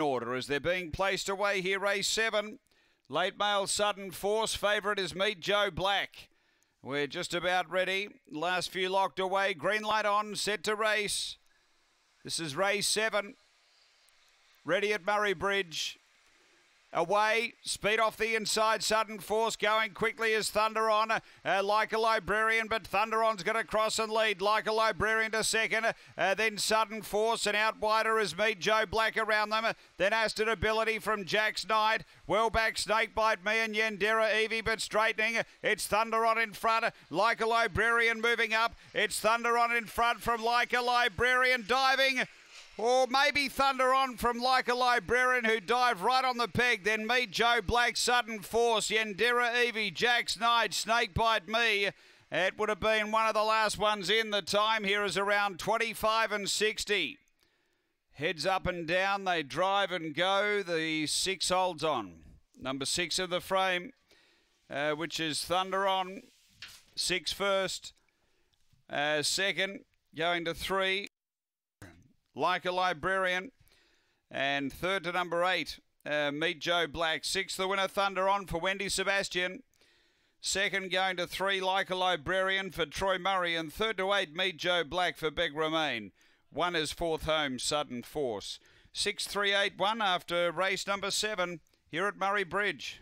order as they're being placed away here, race seven. Late male, Sudden Force favourite is Meet Joe Black. We're just about ready. Last few locked away. Green light on, set to race. This is race seven. Ready at Murray Bridge. Away, speed off the inside, sudden force going quickly as Thunder on, uh, like a librarian, but Thunder on's going to cross and lead, like a librarian to second, uh, then sudden force and out wider as Meet Joe Black around them, uh, then Aston Ability from Jack's Knight, well back Snakebite, me and Yandera Evie, but straightening, uh, it's Thunder on in front, uh, like a librarian moving up, it's Thunder on in front from like a librarian diving. Or maybe Thunder On from Like a Librarian who dived right on the peg. Then meet Joe Black, Sudden Force, Yendera Evie, Jack Snide, Snakebite Me. It would have been one of the last ones in. The time here is around 25 and 60. Heads up and down, they drive and go. The six holds on. Number six of the frame, uh, which is Thunder on. Six first, uh, second, going to three like a librarian. And third to number eight, uh, Meet Joe Black. Sixth, the winner Thunder On for Wendy Sebastian. Second going to three, Like a Librarian for Troy Murray. And third to eight, Meet Joe Black for Big Romaine. One is fourth home, Sudden Force. 6381 after race number seven here at Murray Bridge.